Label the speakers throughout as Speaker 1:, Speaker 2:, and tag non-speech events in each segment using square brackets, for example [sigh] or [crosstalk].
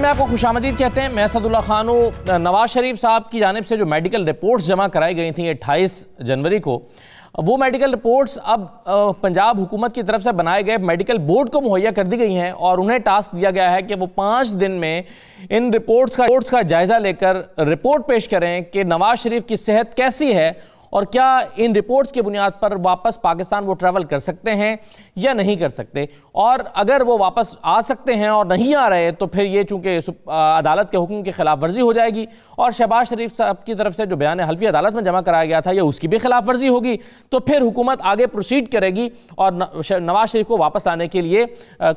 Speaker 1: में आपको खुश कहते हैं मैं सदुल्ला खानू नवाज शरीफ साहब की जानब से जो मेडिकल रिपोर्ट्स जमा कराई गई थी अट्ठाईस जनवरी को वो मेडिकल रिपोर्ट्स अब पंजाब हुकूमत की तरफ से बनाए गए मेडिकल बोर्ड को मुहैया कर दी गई हैं और उन्हें टास्क दिया गया है कि वो पाँच दिन में इन रिपोर्ट्स का रिपोर्ट्स का जायज़ा लेकर रिपोर्ट पेश करें कि नवाज शरीफ की सेहत कैसी है और क्या इन रिपोर्ट्स की बुनियाद पर वापस पाकिस्तान वो ट्रैवल कर सकते हैं या नहीं कर सकते और अगर वो वापस आ सकते हैं और नहीं आ रहे तो फिर ये चूँकि अदालत के हुक्म की खिलाफ वर्जी हो जाएगी और शहबाज शरीफ साहब की तरफ से जो बयान हल्फी अदालत में जमा कराया गया था या उसकी भी खिलाफ वर्जी होगी तो फिर हुकूमत आगे प्रोसीड करेगी और नवाज शरीफ को वापस आने के लिए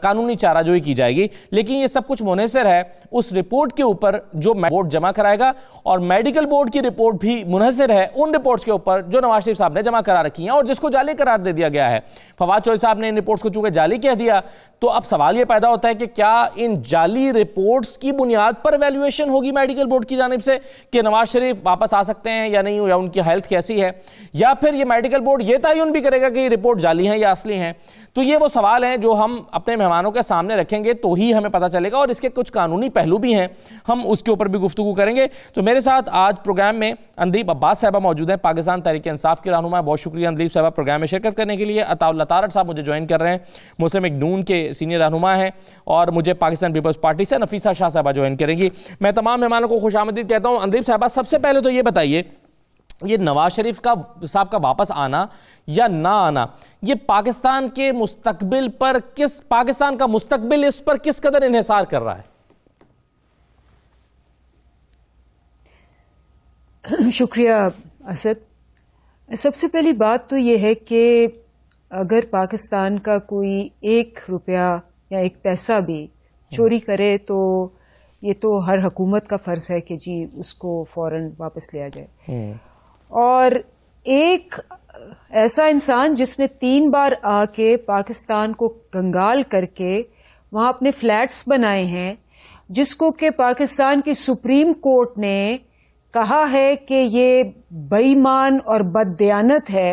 Speaker 1: कानूनी चाराजोई की जाएगी लेकिन ये सब कुछ मुनसर है उस रिपोर्ट के ऊपर जो बोर्ड जमा कराएगा और मेडिकल बोर्ड की रिपोर्ट भी मुनहसर है उन रिपोर्ट्स के ऊपर पर जो नवाज शरीफ साहब ने जमा करा रखी हैं और जिसको जाली करार दे दिया गया है फवाद चौधरी साहब ने इन रिपोर्ट्स को चूंकि जाली कह दिया तो अब सवाल ये पैदा होता है कि क्या इन जाली रिपोर्ट्स की बुनियाद पर वैल्यूएशन होगी मेडिकल बोर्ड की जानब से कि नवाज शरीफ वापस आ सकते हैं या नहीं या उनकी हेल्थ कैसी है या फिर ये मेडिकल बोर्ड ये तयन भी करेगा कि ये रिपोर्ट जाली है या असली हैं तो ये वो सवाल हैं जो हम अपने मेहमानों के सामने रखेंगे तो ही हमें पता चलेगा और इसके कुछ कानूनी पहलू भी हैं हम उसके ऊपर भी गुफ्तु करेंगे तो मेरे साथ आज प्रोग्राम में अंदीप अब्बास साहबा मौजूद हैं पाकिस्तान तरीके इंसाफ के रहनुमा बहुत शुक्रिया अंदीप साहबा प्रोग्राम में शिरकत करने के लिए अताउल्ला तारट साहब मुझे ज्वाइन कर रहे हैं मुस्लिम इकनून के सीनियर रहनुमा हैं और मुझे पाकिस्तान पीपल्स पार्टी से नफीसा शाह साहबा ज्वाइन करेंगी मैं तमाम मेहमानों को खुश कहता हूँ अंदीप साहबा सबसे पहले तो ये बताइए ये नवाज शरीफ का साहब का वापस आना या ना आना ये पाकिस्तान के मुस्तकबिल पर किस पाकिस्तान का मुस्तकबिल इस पर किस कदर इन्हसार कर रहा है
Speaker 2: [clears throat] शुक्रिया असद सबसे पहली बात तो ये है कि अगर पाकिस्तान का कोई एक रुपया या एक पैसा भी चोरी करे तो ये तो हर हुकूमत का फ़र्ज़ है कि जी उसको फौरन वापस लिया जाए हम्म। और एक ऐसा इंसान जिसने तीन बार आके पाकिस्तान को कंगाल करके वहाँ अपने फ्लैट्स बनाए हैं जिसको कि पाकिस्तान की सुप्रीम कोर्ट ने कहा है कि ये बेईमान और बददयानत है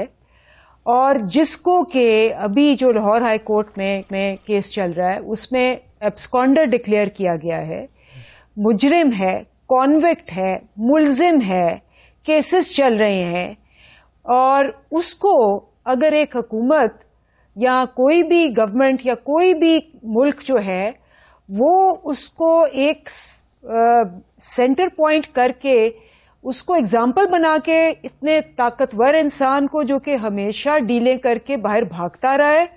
Speaker 2: और जिसको के अभी जो लाहौर हाई कोर्ट में में केस चल रहा है उसमें एब्सकॉन्डर डिक्लेयर किया गया है मुजरिम है कॉन्विक्ट है मुलजिम है केसेस चल रहे हैं और उसको अगर एक हकूमत या कोई भी गवर्नमेंट या कोई भी मुल्क जो है वो उसको एक सेंटर पॉइंट करके उसको एग्जाम्पल बना के इतने ताकतवर इंसान को जो कि हमेशा डीलें करके बाहर भागता रहा है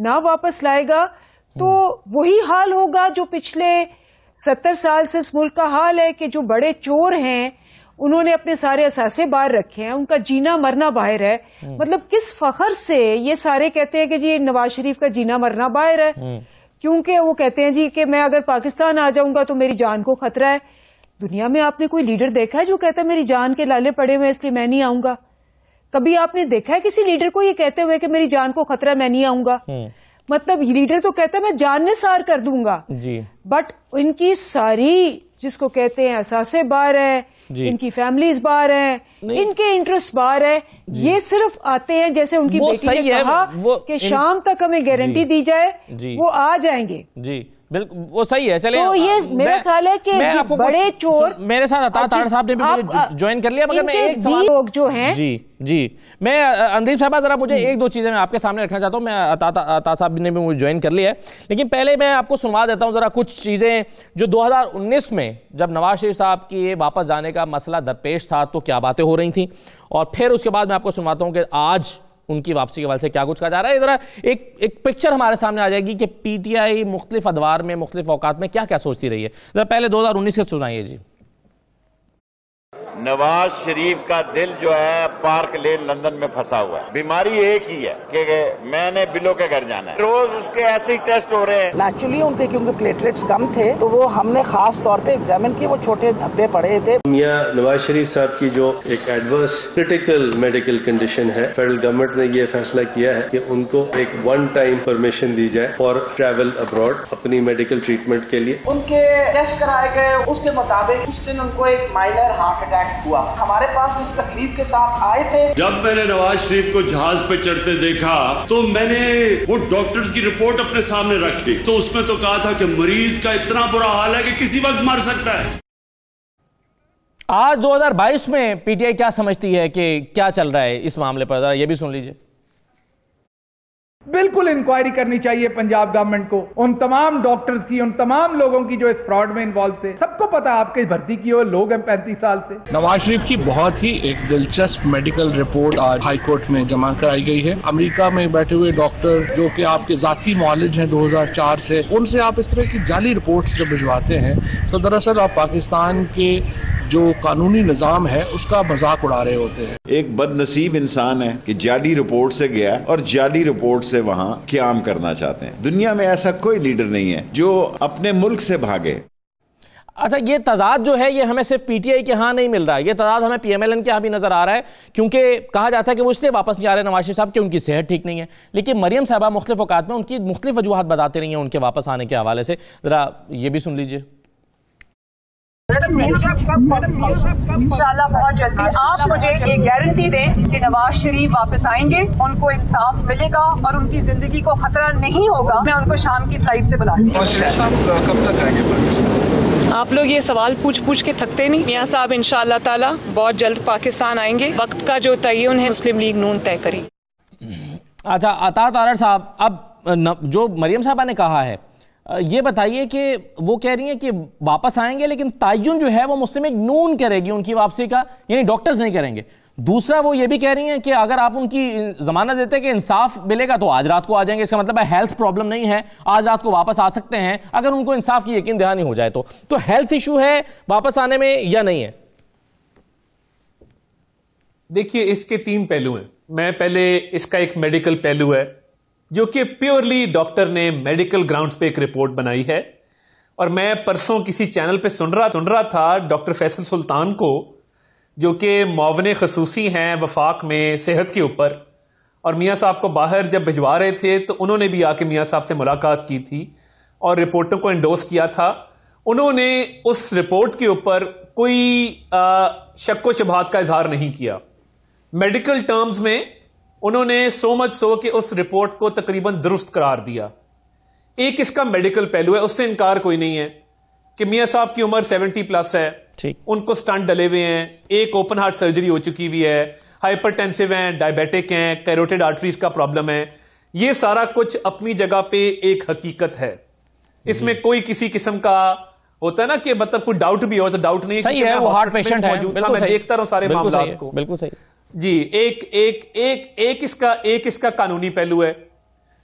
Speaker 2: ना वापस लाएगा तो हम्म। वही हाल होगा जो पिछले सत्तर साल से इस मुल्क का हाल है कि जो बड़े चोर हैं उन्होंने अपने सारे असासे बाहर रखे हैं उनका जीना मरना बाहर है हम्म। मतलब किस फखर से ये सारे कहते हैं कि जी नवाज शरीफ का जीना मरना बाहर है हम्म। क्योंकि वो कहते हैं जी कि मैं अगर पाकिस्तान आ जाऊंगा तो मेरी जान को खतरा है दुनिया में आपने कोई लीडर देखा है जो कहता है मेरी जान के लाले पड़े हुए इसलिए मैं नहीं आऊंगा कभी आपने देखा है किसी लीडर को ये कहते हुए कि मेरी जान को खतरा मैं नहीं आऊंगा हम्म। मतलब लीडर तो कहता है मैं जान ने सार कर दूंगा जी बट इनकी सारी जिसको कहते हैं असासे बार है इनकी फैमिलीज बाहर है इनके इंटरेस्ट बाहर है ये सिर्फ आते हैं जैसे उनकी बेटी ने कहा कि शाम तक हमें गारंटी दी जाए वो आ जाएंगे
Speaker 1: जी बिल्कुल वो सही है चले तो ये मेरा ख्याल है कि बड़े चोर मेरे साथ अतार साहब ने भी ज्वाइन कर लिया मगर मतलब मैं एक सवाल लोग जो हैं जी जी मैं अंदीप साहब जरा मुझे एक दो चीज़ें मैं आपके सामने रखना चाहता हूँ मैं अता अता साहब ने भी मुझे ज्वाइन कर लिया है लेकिन पहले मैं आपको सुनवा देता हूँ ज़रा कुछ चीज़ें जो दो में जब नवाज शरीफ साहब की वापस जाने का मसला दरपेश था तो क्या बातें हो रही थी और फिर उसके बाद मैं आपको सुनवाता हूँ कि आज उनकी वापसी के हवाले से क्या कुछ कहा जा रहा है इधर एक एक पिक्चर हमारे सामने आ जाएगी कि पीटीआई मुख्तलिफ अदवार में मुख्तलिफ अवकात में क्या क्या सोचती रही है दो पहले 2019 के सुनाइए जी
Speaker 3: नवाज शरीफ का दिल जो है पार्क लेन लंदन में फंसा हुआ है बीमारी एक ही है कि मैंने बिलो के घर जाना है
Speaker 1: रोज उसके ऐसे ही टेस्ट हो रहे हैं नेचुरली उनके क्योंकि प्लेटलेट्स कम थे तो वो हमने खास तौर पे एग्जामिन किए वो छोटे धब्बे पड़े थे
Speaker 4: मियाँ नवाज शरीफ साहब की जो एक एडवर्स क्रिटिकल मेडिकल कंडीशन है फेडरल गवर्नमेंट ने ये फैसला किया है की कि उनको एक वन टाइम परमिशन दी जाए फॉर ट्रेवल अब्रॉड अपनी मेडिकल ट्रीटमेंट के लिए
Speaker 1: उनके टेस्ट कराए गए उसके मुताबिक उस दिन उनको एक माइनर हार्ट अटैक अटैक हुआ हमारे पास उस तकलीफ के साथ आए थे
Speaker 3: जब मैंने नवाज शरीफ को जहाज पे चढ़ते देखा तो मैंने वो
Speaker 4: डॉक्टर्स की रिपोर्ट अपने सामने रख ली तो उसमें तो कहा था कि मरीज का इतना बुरा हाल है कि किसी वक्त मर सकता है
Speaker 1: आज 2022 में पीटीआई क्या समझती है कि क्या चल रहा है इस मामले पर जरा ये भी सुन लीजिए बिल्कुल इंक्वायरी
Speaker 4: करनी चाहिए पंजाब गवर्नमेंट को उन तमाम डॉक्टर्स की उन तमाम लोगों की जो इस फ्रॉड में इन्वॉल्व थे सबको पता आपके भर्ती की हो लोग हैं पैंतीस साल से नवाज शरीफ की बहुत ही एक दिलचस्प
Speaker 1: मेडिकल रिपोर्ट आज हाई कोर्ट में जमा कराई गई है अमेरिका में बैठे हुए डॉक्टर जो की आपके जाती मॉलेज है दो से उनसे आप इस तरह की जाली रिपोर्ट जब भिजवाते हैं तो दरअसल आप पाकिस्तान के जो कानूनी निज़ाम है उसका मजाक उड़ा रहे होते हैं
Speaker 4: एक बदनसीब इंसान है कि जाली रिपोर्ट से गया और जाली रिपोर्ट से वहाँ क्याम करना चाहते हैं दुनिया में ऐसा कोई लीडर नहीं है जो अपने मुल्क से भागे
Speaker 1: अच्छा ये तजाद जो है ये हमें सिर्फ पीटीआई के यहाँ नहीं मिल रहा है ये तजाद हमें पीएमएलएन के यहाँ भी नज़र आ रहा है क्योंकि कहा जाता है कि वो इसलिए वापस नहीं आ रहे नवाज साहब कि उनकी सेहत ठीक नहीं है लेकिन मरियम साहबा मुख्तफ अवकात में उनकी मुख्तलिफ वजूहत बताते रही हैं उनके वापस आने के हवाले से ज़रा ये भी सुन लीजिए
Speaker 2: इंशाल्लाह बहुत जल्दी आप मुझे ये गारंटी दें कि नवाज शरीफ वापस आएंगे उनको इंसाफ मिलेगा और उनकी जिंदगी को खतरा नहीं होगा मैं उनको शाम की फ्लाइट से बुलाऊंगी आप लोग ये सवाल पूछ पूछ के थकते नहीं मियाँ साहब इन ताला बहुत जल्द पाकिस्तान आएंगे वक्त का जो तय है मुस्लिम लीग नून तय करी
Speaker 1: अच्छा अता तारड़ साहब अब न, जो मरियम साहबा ने कहा है ये बताइए कि वो कह रही हैं कि वापस आएंगे लेकिन तयन जो है वो मुस्लिम नून करेगी उनकी वापसी का यानी डॉक्टर्स नहीं करेंगे दूसरा वो ये भी कह रही हैं कि अगर आप उनकी जमानत देते हैं कि इंसाफ मिलेगा तो आज रात को आ जाएंगे इसका मतलब है हेल्थ प्रॉब्लम नहीं है आज रात को वापस आ सकते हैं अगर उनको इंसाफ की यकीन दहानी हो जाए तो तो हेल्थ इशू है वापस आने में या नहीं है
Speaker 4: देखिए इसके तीन पहलू हैं मैं पहले इसका एक मेडिकल पहलू है जो कि प्योरली डॉक्टर ने मेडिकल ग्राउंड्स पे एक रिपोर्ट बनाई है और मैं परसों किसी चैनल पे सुन रहा सुन रहा था डॉक्टर फैसल सुल्तान को जो कि मावन खसूसी हैं वफाक में सेहत के ऊपर और मियाँ साहब को बाहर जब भिजवा रहे थे तो उन्होंने भी आके मियाँ साहब से मुलाकात की थी और रिपोर्टों को इंडोस किया था उन्होंने उस रिपोर्ट के ऊपर कोई शक्को शबात का इजहार नहीं किया मेडिकल टर्म्स में उन्होंने सो मच सो कि उस रिपोर्ट को तकरीबन दुरुस्त करार दिया एक इसका मेडिकल पहलू है उससे इनकार कोई नहीं है कि मियाँ साहब की उम्र सेवेंटी प्लस है ठीक उनको स्टंट डले हुए हैं एक ओपन हार्ट सर्जरी हो चुकी हुई है टेंसिव हैं डायबिटिक हैं कैरोटेड आर्टरीज का प्रॉब्लम है ये सारा कुछ अपनी जगह पे एक हकीकत है इसमें हम्म। कोई किसी किस्म का होता है ना कि मतलब कोई डाउट भी हो तो डाउट नहीं सही है वो हार्ट पेशेंट है मैं देखता रहा सारे मामला आपको बिल्कुल सही जी एक एक एक एक इसका एक इसका कानूनी पहलू है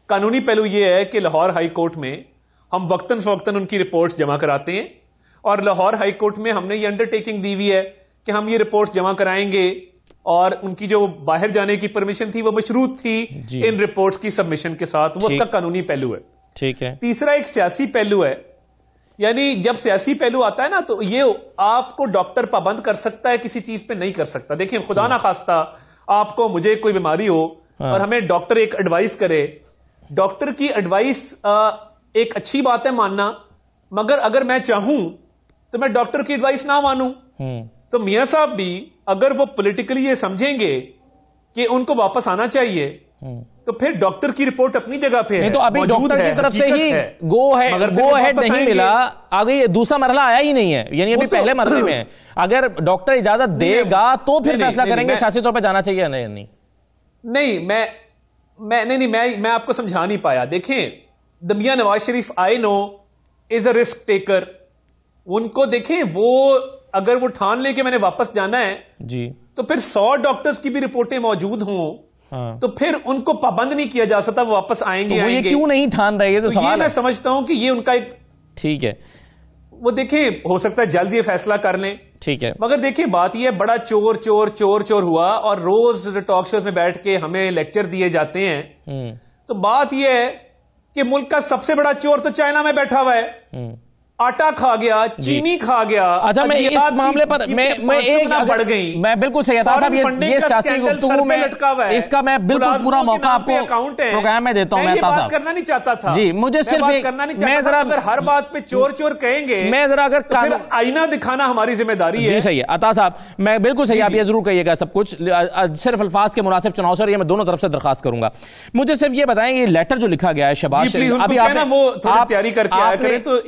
Speaker 4: कानूनी पहलू यह है कि लाहौर हाई कोर्ट में हम वक्तन फवक्तन उनकी रिपोर्ट्स जमा कराते हैं और लाहौर हाई कोर्ट में हमने ये अंडरटेकिंग दी हुई है कि हम ये रिपोर्ट्स जमा कराएंगे और उनकी जो बाहर जाने की परमिशन थी वो मशरूत थी इन रिपोर्ट्स की सबमिशन के साथ वो उसका कानूनी पहलू है ठीक है तीसरा एक सियासी पहलू है यानी जब सियासी पहलू आता है ना तो ये आपको डॉक्टर पाबंद कर सकता है किसी चीज पे नहीं कर सकता देखिए खुदा ना खास्ता आपको मुझे कोई बीमारी हो हाँ। और हमें डॉक्टर एक एडवाइस करे डॉक्टर की एडवाइस एक अच्छी बात है मानना मगर अगर मैं चाहूं तो मैं डॉक्टर की एडवाइस ना मानू हम्म। तो मियाँ साहब भी अगर वो पोलिटिकली ये समझेंगे कि उनको वापस आना चाहिए हम्म। तो फिर डॉक्टर की रिपोर्ट अपनी जगह पे तो है तो अभी डॉक्टर की तरफ से ही
Speaker 1: गो है गो है नहीं मिला आगे ये दूसरा मरला आया ही नहीं है यानी अभी तो पहले मरले [clears throat] में अगर डॉक्टर इजाजत देगा तो फिर फैसला करेंगे शासी तौर पर जाना चाहिए नहीं
Speaker 4: नहीं मैं मैं नहीं नहीं मैं मैं आपको समझा नहीं पाया देखें दमिया Nawaz Sharif I know is a risk taker उनको देखें वो अगर वो ठान ले कि मैंने वापस जाना है जी तो फिर सौ डॉक्टर्स की भी रिपोर्टें मौजूद हों हाँ। तो फिर उनको पाबंद नहीं किया जा सकता वो वापस आएंगे तो वो आएंगे। ये क्यों
Speaker 1: नहीं ठान रहे ये तो, तो सवाल ये मैं
Speaker 4: समझता हूं कि ये उनका एक ठीक है वो देखिए हो सकता है जल्द ये फैसला कर लें ठीक है मगर देखिए बात यह बड़ा चोर चोर चोर चोर हुआ और रोज टॉक शोज में बैठ के हमें लेक्चर दिए जाते हैं हम्म। तो बात यह है कि मुल्क का सबसे बड़ा चोर तो चाइना में बैठा हुआ है हम्म। आटा खा गया चीनी
Speaker 1: खा गया अच्छा मैं इस मामले पर मैं मैं एक बढ़ गई मैं बिल्कुल सही था साहब ये ये सियासी गुफ्तगू में लटका हुआ है इसका मैं बिल्कुल पूरा मौका आपको अकाउंट है प्रोग्राम में देता हूं मैं बात करना
Speaker 4: नहीं चाहता था जी मुझे सिर्फ करना नहीं मैं जरा अगर हर बात पे चोर चोर कहेंगे मैं जरा अगर तो
Speaker 1: आईना दिखाना हमारी जिम्मेदारी है जी सही है अता साहब मैं बिल्कुल सही आप ये जरूर कहिएगा सब कुछ सिर्फ अल्फाज के मुनासिब चुनाव सर ये मैं दोनों तरफ से दरखास्त करूंगा मुझे सिर्फ ये बताएं ये लेटर जो लिखा गया है शहबाज अभी आप तैयारी करके आया करें तो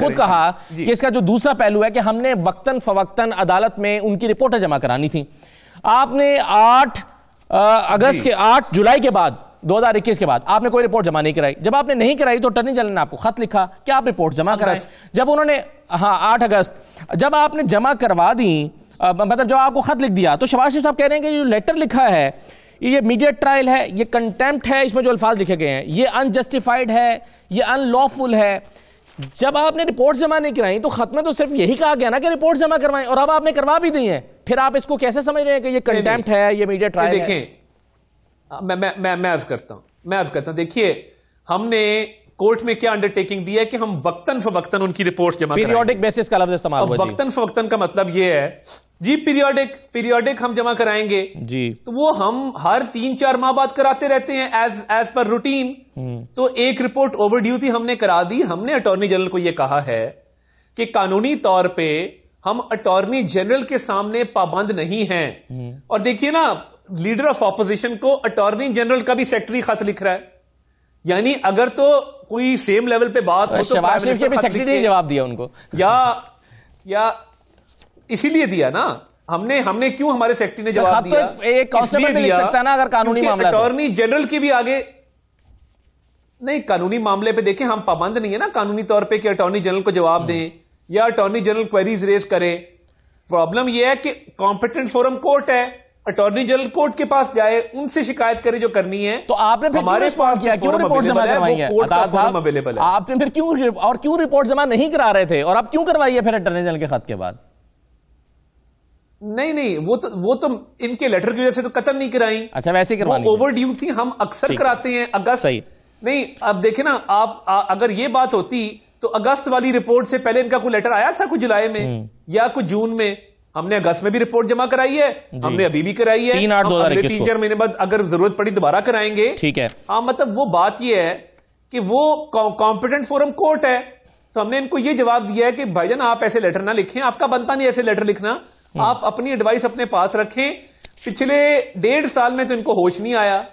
Speaker 1: खुद कहा कि इसका जो दूसरा पहलू है कि हमने वक्तन फवक्तन अदालत में उनकी रिपोर्टें जमा करानी थी आपने आठ अगस्त के आठ जुलाई के बाद 2021 के बाद आपने कोई रिपोर्ट जमा नहीं कराई जब आपने नहीं कराई तो अटर्नी जनरल ने आपको खत लिखा कि आप रिपोर्ट जमा कराएं जब उन्होंने हाँ आठ अगस्त जब आपने जमा करवा दी मतलब जब आपको खत लिख दिया तो शबाज साहब कह रहे हैं कि जो लेटर लिखा है ये मीडिया ट्रायल है ये कंटेम्प्ट है इसमें जो अल्फाज लिखे गए हैं ये अनजस्टिफाइड है ये अनलॉफुल है जब आपने रिपोर्ट जमा नहीं कराई तो खत में तो सिर्फ यही कहा गया ना कि रिपोर्ट जमा करवाएं और अब आपने करवा भी दी है फिर आप इसको कैसे समझ रहे हैं कि ये कंटेम्प्ट है ये मीडिया ट्रायल देखिए मैं मैं
Speaker 4: मैं मैं अर्ज करता हूं मैं अर्ज करता हूं देखिए हमने कोर्ट में क्या अंडरटेकिंग दी है कि हम वक्तन फवक्तन उनकी रिपोर्ट जमा पीरियोडिक बेसिस का लफ्ज इस्तेमाल वक्तन फवक्तन का मतलब यह है जी पीरियोडिक पीरियोडिक हम जमा कराएंगे जी तो वो हम हर तीन चार माह बाद कराते रहते हैं एज एज पर रूटीन तो एक रिपोर्ट ओवरड्यू थी हमने करा दी हमने अटॉर्नी जनरल को यह कहा है कि कानूनी तौर पे हम अटॉर्नी जनरल के सामने पाबंद नहीं हैं हम्म। और देखिए ना लीडर ऑफ ऑपोजिशन को अटॉर्नी जनरल का भी सेक्रेटरी खत लिख रहा है यानी अगर तो कोई सेम लेवल पे बात हो तो भी सेक्रेटरी जवाब दिया उनको या या इसीलिए दिया ना हमने हमने क्यों हमारे सेक्रेटरी ने जवाब हाँ, तो दिया तो
Speaker 3: एक कांस्टेबल सकता ना अगर कानूनी मामला अटॉर्नी
Speaker 4: जनरल तो। की भी आगे नहीं कानूनी मामले पे देखें हम पाबंद नहीं है ना कानूनी तौर पे कि अटॉर्नी जनरल को जवाब दें हम्म। या अटॉर्नी जनरल क्वेरीज रेज करें प्रॉब्लम यह है कि कॉम्पिटेंट फोरम कोर्ट है अटॉर्नी जनरल कोर्ट के पास जाए उनसे शिकायत करे जो करनी है तो आपने फिर हमारे पास किया क्यों रिपोर्ट जमा करवाई है
Speaker 1: अवेलेबल है आपने फिर क्यों और क्यों रिपोर्ट जमा नहीं करा रहे थे और आप क्यों करवाई है फिर अटॉर्नी जनरल के खत के बाद
Speaker 4: नहीं नहीं वो तो वो तो इनके लेटर की वजह से तो कतर नहीं कराई
Speaker 1: अच्छा वैसे करवानी
Speaker 4: ओवर ड्यू थी हम अक्सर कराते हैं अगस्त सही नहीं अब देखे ना आप आ, अगर ये बात होती तो अगस्त वाली रिपोर्ट से पहले इनका कोई लेटर आया था कुछ जुलाई में हम्म। या कुछ जून में हमने अगस्त में भी रिपोर्ट जमा कराई है हमने अभी भी कराई है तीन तीन चार महीने बाद अगर जरूरत पड़ी दोबारा कराएंगे ठीक है हाँ मतलब वो बात यह है कि वो कॉम्पिटेंट फोरम कोर्ट है तो हमने इनको ये जवाब दिया है कि भाईजान आप ऐसे लेटर ना लिखें आपका बनता नहीं ऐसे लेटर लिखना हम्म। आप अपनी एडवाइस अपने पास रखें पिछले डेढ़ साल में तो इनको होश नहीं आया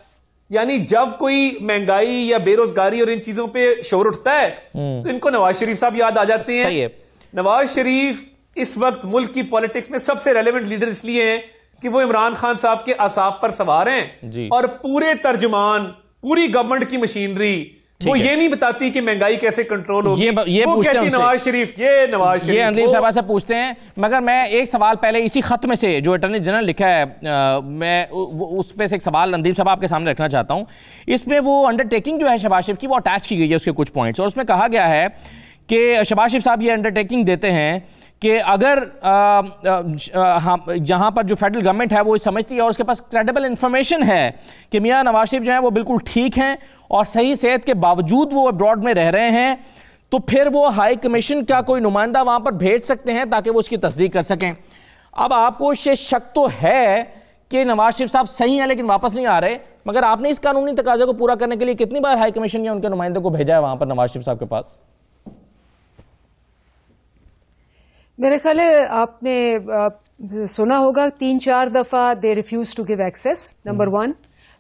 Speaker 4: यानी जब कोई महंगाई या बेरोजगारी और इन चीजों पे शोर उठता है हम्म। तो इनको नवाज शरीफ साहब याद आ जाते हैं है। नवाज शरीफ इस वक्त मुल्क की पॉलिटिक्स में सबसे रेलिवेंट लीडर इसलिए हैं कि वो इमरान खान साहब के असाब पर सवार हैं और पूरे तर्जमान पूरी गवर्नमेंट की मशीनरी वो ये नहीं बताती कि महंगाई कैसे कंट्रोल होगी ये, ये वो कहती नवाज शरीफ
Speaker 1: ये नवाज शरीफ ये अंदीप साहब से पूछते हैं मगर मैं एक सवाल पहले इसी खत में से जो अटर्नी जनरल लिखा है आ, मैं उस पे से एक सवाल अंदीप साहब आपके सामने रखना चाहता हूं इसमें वो अंडरटेकिंग जो है शबाज शरीफ की वो अटैच की गई है उसके कुछ पॉइंट्स और उसमें कहा गया है कि शबाज शरीफ साहब ये अंडरटेकिंग देते हैं कि अगर यहाँ पर जो फेडरल गवर्नमेंट है वो समझती है और उसके पास क्रेडिबल इन्फॉर्मेशन है कि मियाँ नवाज शरीफ जो है वो बिल्कुल ठीक हैं और सही सेहत के बावजूद वो अब्रॉड में रह रहे हैं तो फिर वो हाई कमीशन का कोई नुमाइंदा वहाँ पर भेज सकते हैं ताकि वो उसकी तस्दीक कर सकें अब आपको ये शक तो है कि नवाज शरीफ साहब सही हैं लेकिन वापस नहीं आ रहे मगर आपने इस कानूनी तकाजे को पूरा करने के लिए कितनी बार हाई कमीशन या उनके नुमाइंदे को भेजा है वहाँ पर नवाज शरीफ साहब के पास
Speaker 2: मेरे ख्याल आपने सुना होगा तीन चार दफ़ा they refuse to give access number one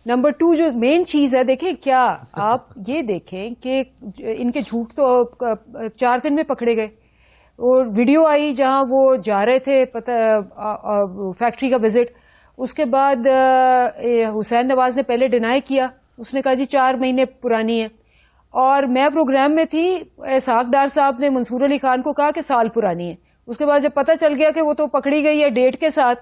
Speaker 2: number two जो मेन चीज़ है देखें क्या आप ये देखें कि इनके झूठ तो चार दिन में पकड़े गए और वीडियो आई जहाँ वो जा रहे थे पता फैक्ट्री का विजिट उसके बाद हुसैन नवाज ने पहले डिनाई किया उसने कहा जी चार महीने पुरानी है और मैं प्रोग्राम में थी एसाकदार साहब ने मंसूर अली खान को कहा कि साल पुरानी है उसके बाद जब पता चल गया कि वो तो पकड़ी गई है डेट के साथ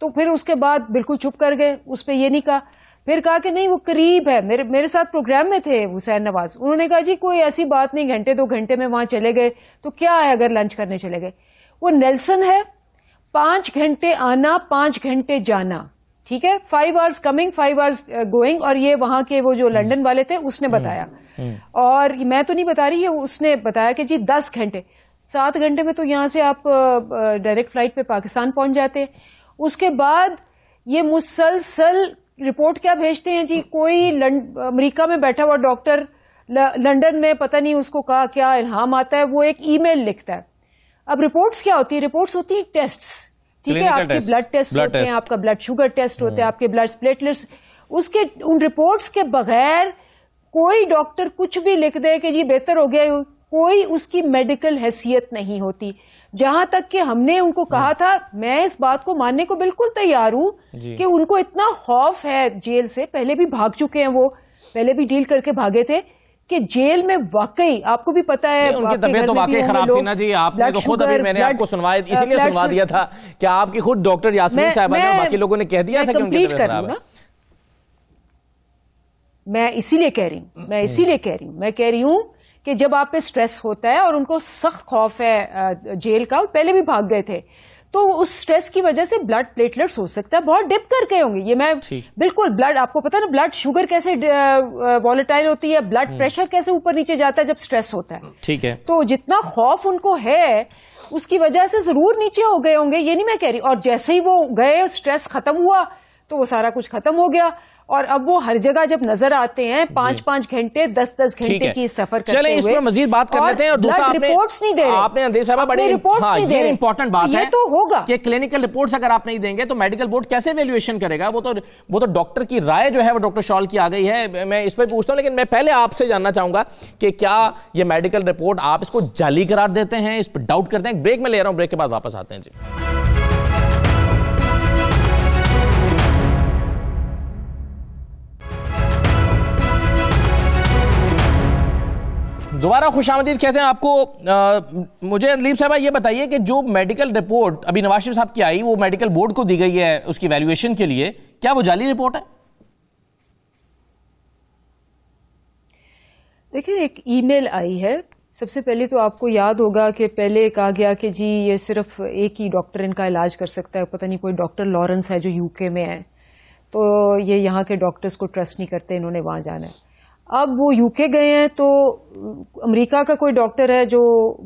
Speaker 2: तो फिर उसके बाद बिल्कुल चुप कर गए उस पर यह नहीं कहा फिर कहा कि नहीं वो करीब है मेरे मेरे साथ प्रोग्राम में थे हुसैन नवाज उन्होंने कहा जी कोई ऐसी बात नहीं घंटे दो घंटे में वहां चले गए तो क्या है अगर लंच करने चले गए वो नेल्सन है पांच घंटे आना पांच घंटे जाना ठीक है five hours coming five hours going और ये वहां के वो जो लंडन वाले थे उसने हम्म, बताया हम्म। और मैं तो नहीं बता रही है उसने बताया कि जी दस घंटे सात घंटे में तो यहाँ से आप डायरेक्ट फ्लाइट पे पाकिस्तान पहुँच जाते हैं उसके बाद ये मुसलसल रिपोर्ट क्या भेजते हैं जी कोई अमेरिका में बैठा हुआ डॉक्टर लंडन में पता नहीं उसको कहा क्या इल्हाम आता है वो एक ईमेल लिखता है अब रिपोर्ट्स क्या होती है रिपोर्ट्स होती है टेस्ट ठीक है आपके ब्लड टेस्ट होते हैं आपका ब्लड शुगर टेस्ट होते हैं हम्म। आपके ब्लड प्लेटलेट्स उसके उन रिपोर्ट्स के बगैर कोई डॉक्टर कुछ भी लिख दे कि जी बेहतर हो गया कोई उसकी मेडिकल हैसियत नहीं होती जहां तक कि हमने उनको कहा था मैं इस बात को मानने को बिल्कुल तैयार हूं कि उनको इतना खौफ है जेल से पहले भी भाग चुके हैं वो पहले भी डील करके भागे थे कि जेल में वाकई आपको भी पता है उनकी तबीयत तो वाकई खराब थी ना जी आपने तो खुद अभी मैंने आपको सुनवाया इसीलिए सुनवा दिया
Speaker 1: था कि आपकी खुद डॉक्टर यासमीन साहबा ने बाकी लोगों ने कह दिया था कि उनकी तबीयत खराब है
Speaker 2: मैं इसीलिए कह रही हूं मैं हम्म। इसीलिए कह रही हूं मैं कह रही हूं कि जब आप पे स्ट्रेस होता है और उनको सख्त खौफ है जेल का और पहले भी भाग गए थे तो उस स्ट्रेस की वजह से ब्लड प्लेटलेट्स हो सकता है बहुत डिप करके होंगे ये मैं बिल्कुल ब्लड आपको पता है ना ब्लड शुगर कैसे वॉलेटाइल होती है ब्लड हम्म। प्रेशर कैसे ऊपर नीचे जाता है जब स्ट्रेस होता है ठीक है तो जितना खौफ उनको है उसकी वजह से जरूर नीचे हो गए होंगे ये नहीं मैं कह रही और जैसे ही वो गए स्ट्रेस खत्म हुआ तो वो सारा कुछ खत्म हो गया और अब वो हर जगह जब नजर आते हैं पांच पांच घंटे दस दस घंटे की सफर करते चले इस पर मजीद बात कर लेते हैं और दूसरा आपने रिपोर्ट्स नहीं दे रहे आपने बड़े हाँ, नहीं
Speaker 1: इंपॉर्टेंट बात ये है तो होगा कि क्लिनिकल रिपोर्ट्स अगर आप नहीं देंगे तो मेडिकल बोर्ड कैसे वैल्यूएशन करेगा वो तो वो तो डॉक्टर की राय जो है वो डॉक्टर शॉल की आ गई है मैं इस पर पूछता हूँ लेकिन मैं पहले आपसे जानना चाहूंगा कि क्या ये मेडिकल रिपोर्ट आप इसको जाली करार देते हैं इस पर डाउट करते हैं ब्रेक में ले रहा हूँ ब्रेक के बाद वापस आते हैं जी दोबारा खुश आमदीद कहते हैं आपको आ, मुझे अंदलीप साहब ये बताइए कि जो मेडिकल रिपोर्ट अभी नवाज शरीफ साहब की आई वो मेडिकल बोर्ड को दी गई है उसकी वैल्यूएशन के लिए क्या वो जाली रिपोर्ट है
Speaker 2: देखिए एक ईमेल आई है सबसे पहले तो आपको याद होगा कि पहले कहा गया कि जी ये सिर्फ एक ही डॉक्टर इनका इलाज कर सकता है पता नहीं कोई डॉक्टर लॉरेंस है जो यूके में है तो ये यहाँ के डॉक्टर्स को ट्रस्ट नहीं करते इन्होंने वहाँ जाना है अब वो यूके गए हैं तो अमेरिका का कोई डॉक्टर है जो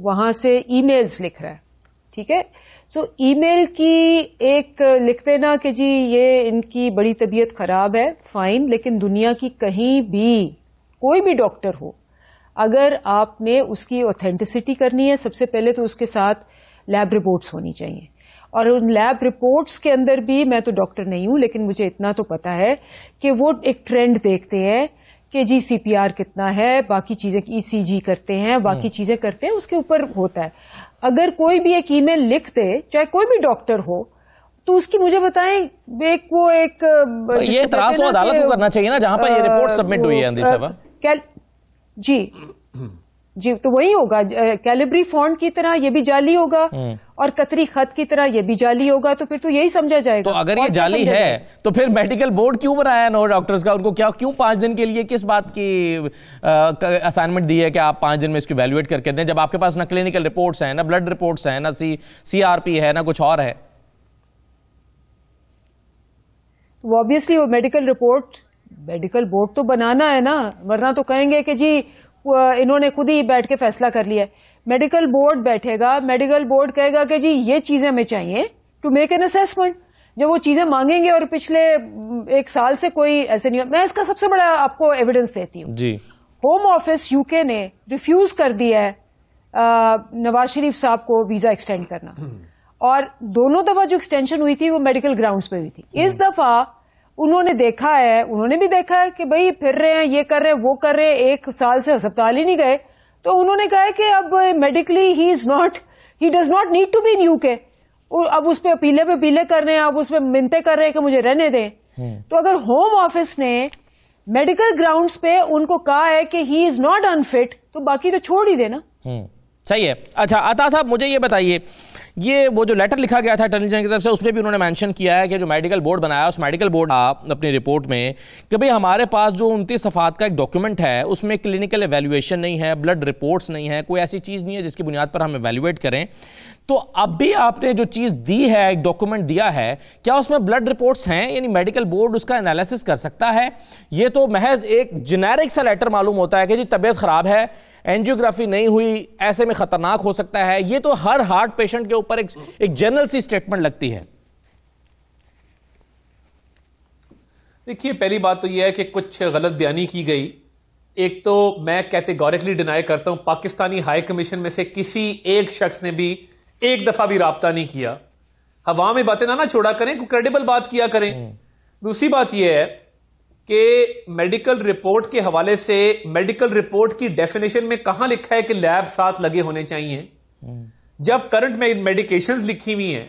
Speaker 2: वहां से ईमेल्स लिख रहा है ठीक है सो ईमेल की एक लिखते ना कि जी ये इनकी बड़ी तबीयत खराब है फाइन लेकिन दुनिया की कहीं भी कोई भी डॉक्टर हो अगर आपने उसकी ऑथेंटिसिटी करनी है सबसे पहले तो उसके साथ लैब रिपोर्ट्स होनी चाहिए और उन लैब रिपोर्ट्स के अंदर भी मैं तो डॉक्टर नहीं हूं लेकिन मुझे इतना तो पता है कि वो एक ट्रेंड देखते हैं कि जी सीपीआर कितना है बाकी चीज़ें ईसीजी e करते हैं बाकी हम्म। चीज़ें करते हैं उसके ऊपर होता है अगर कोई भी एक ईमेल लिख दे चाहे कोई भी डॉक्टर हो तो उसकी मुझे बताएं एक वो एक ये त्रास तो अदालत को करना चाहिए ना जहां पर ये रिपोर्ट सबमिट हुई है
Speaker 3: क्या
Speaker 2: जी हम्म। जी तो वही होगा कैलिब्री फॉन्ट की तरह ये भी जाली होगा हम्म। और कतरी खत की तरह यह भी जाली होगा तो फिर तो यही समझा जाएगा तो अगर ये जाली है
Speaker 1: तो फिर मेडिकल बोर्ड क्यों बनाया नो डॉक्टर्स का उनको क्या क्यों पांच दिन के लिए किस बात की असाइनमेंट दी है कि आप पांच दिन में इसको वैल्यूएट करके दें जब आपके पास ना क्लिनिकल रिपोर्ट्स हैं ना ब्लड रिपोर्ट्स हैं ना सी सीआरपी है ना कुछ और है
Speaker 2: तो वो ऑब्वियसली वो मेडिकल रिपोर्ट मेडिकल बोर्ड तो बनाना है ना वरना तो कहेंगे कि जी इन्होंने खुद ही बैठ के फैसला कर लिया है मेडिकल बोर्ड बैठेगा मेडिकल बोर्ड कहेगा कि जी ये चीज़ें हमें चाहिए टू मेक एन असेसमेंट जब वो चीज़ें मांगेंगे और पिछले एक साल से कोई ऐसे नहीं मैं इसका सबसे बड़ा आपको एविडेंस देती हूँ जी होम ऑफिस यूके ने रिफ्यूज कर दिया है नवाज शरीफ साहब को वीजा एक्सटेंड करना हम्म। और दोनों दफा जो एक्सटेंशन हुई थी वो मेडिकल ग्राउंड्स पे हुई थी इस हम्म। दफा उन्होंने देखा है उन्होंने भी देखा है कि भाई फिर रहे हैं ये कर रहे हैं वो कर रहे हैं एक साल से अस्पताल ही नहीं गए तो उन्होंने कहा कि अब medically he is not he does not need to be in UK अब उस पर अपीले पे अपीले कर रहे हैं अब उस पर मिनते कर रहे हैं कि मुझे रहने दें हम्म। तो अगर होम ऑफिस ने मेडिकल ग्राउंड्स पे उनको कहा है कि ही इज नॉट अनफिट तो बाकी तो छोड़ ही देना हम्म।
Speaker 1: सही है अच्छा आता साहब मुझे ये बताइए ये वो जो लेटर लिखा गया था अटर्नी जनरल की तरफ से उसमें भी उन्होंने मेंशन किया है कि जो मेडिकल बोर्ड बनाया उस मेडिकल बोर्ड अपनी रिपोर्ट में कि भाई हमारे पास जो उनतीस सफ़ात का एक डॉक्यूमेंट है उसमें क्लिनिकल एवेल्यूशन नहीं है ब्लड रिपोर्ट्स नहीं है कोई ऐसी चीज़ नहीं है जिसकी बुनियाद पर हम एवेल्यूएट करें तो अब भी आपने जो चीज़ दी है एक डॉक्यूमेंट दिया है क्या उसमें ब्लड रिपोर्ट्स हैं यानी मेडिकल बोर्ड उसका एनालिसिस कर सकता है ये तो महज एक जेनेरिक सा लेटर मालूम होता है कि जी तबीयत ख़राब है एनजियोग्राफी नहीं हुई ऐसे में ख़तरनाक हो सकता है ये तो हर हार्ट पेशेंट के ऊपर एक, एक जनरल सी स्टेटमेंट लगती है
Speaker 4: देखिए पहली बात तो यह है कि कुछ गलत बयानी की गई एक तो मैं कैटेगोरिकली डिनाई करता हूं पाकिस्तानी हाई कमीशन में से किसी एक शख्स ने भी एक दफा भी रबता नहीं किया हवा में बातें ना ना छोड़ा करें क्रेडिबल बात किया करें हम्म। दूसरी बात यह है कि मेडिकल रिपोर्ट के हवाले से मेडिकल रिपोर्ट की डेफिनेशन में कहां लिखा है कि लैब साथ लगे होने चाहिए हम्म। जब करंट में मेडिकेशन लिखी हुई हैं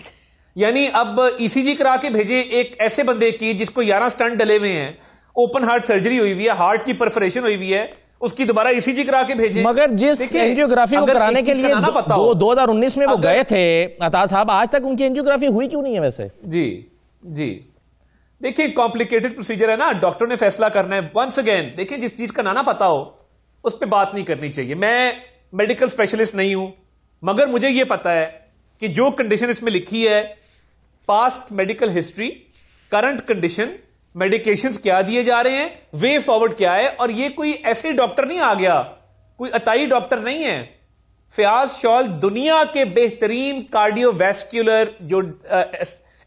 Speaker 4: यानी अब ईसीजी e करा के भेजे एक ऐसे बंदे की जिसको ग्यारह स्टंट डले हुए हैं ओपन हार्ट सर्जरी हुई हुई है हार्ट की परफरेशन हुई हुई है उसकी दोबारा ईसीजी e करा के भेजे मगर जिस एंजियोग्राफी को कराने के लिए दो
Speaker 1: हजार उन्नीस में वो गए थे अता साहब आज तक उनकी एंजियोग्राफी हुई क्यों नहीं है वैसे जी जी
Speaker 4: देखिए कॉम्प्लिकेटेड प्रोसीजर है ना डॉक्टर ने फैसला करना है वंस अगेन देखिए जिस चीज का नाना पता हो उस पर बात नहीं करनी चाहिए मैं मेडिकल स्पेशलिस्ट नहीं हूं मगर मुझे यह पता है कि जो कंडीशन इसमें लिखी है past medical history current condition medications क्या दिए जा रहे हैं वे फॉरवर्ड क्या है और ये कोई ऐसे डॉक्टर नहीं आ गया कोई अताई डॉक्टर नहीं है फयाज शॉल दुनिया के बेहतरीन कार्डियोवेस्क्यूलर जो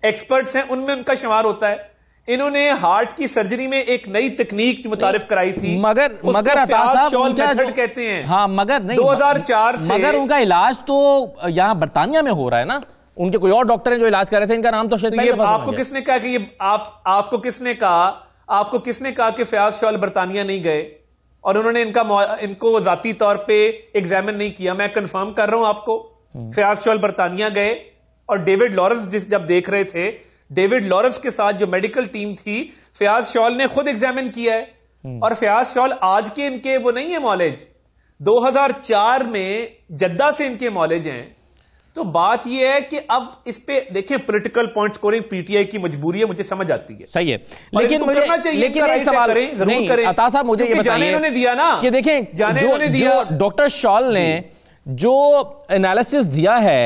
Speaker 4: एक्सपर्ट्स हैं उनमें उनका शुमार होता है इन्होंने हार्ट की सर्जरी में एक नई तकनीक मुतारिफ कराई थी मगर मगर शॉल मेथड कहते हैं
Speaker 1: हाँ मगर नहीं 2004 से मगर उनका इलाज तो यहाँ बरतानिया में हो रहा है ना उनके कोई और डॉक्टर हैं जो इलाज कर रहे थे इनका नाम तो शायद तो आपको किसने
Speaker 4: कहा कि ये आप आपको किसने कहा आपको किसने कहा कि फयाज शॉल बरतानिया नहीं गए और उन्होंने इनका इनको जाती तौर पे एग्जामिन नहीं किया मैं कंफर्म कर रहा हूं आपको हम्म। फयाज शॉल बरतानिया गए और डेविड लॉरेंस जिस जब देख रहे थे डेविड लॉरेंस के साथ जो मेडिकल टीम थी फयाज शॉल ने खुद एग्जामिन किया है हम्म। और फयाज शॉल आज के इनके वो नहीं है मॉलेज 2004 में जद्दा से इनके मॉलेज हैं तो बात यह है कि अब इस पे देखिए पॉलिटिकल पॉइंट को पीटीआई की मजबूरी है मुझे समझ आती है सही है लेकिन मुझे चाहिए लेकिन एक सवाल करें जरूर करें अता साहब मुझे ये बताइए इन्होंने दिया ना कि देखें जाने जो, दिया
Speaker 1: डॉक्टर शॉल ने जो एनालिसिस दिया है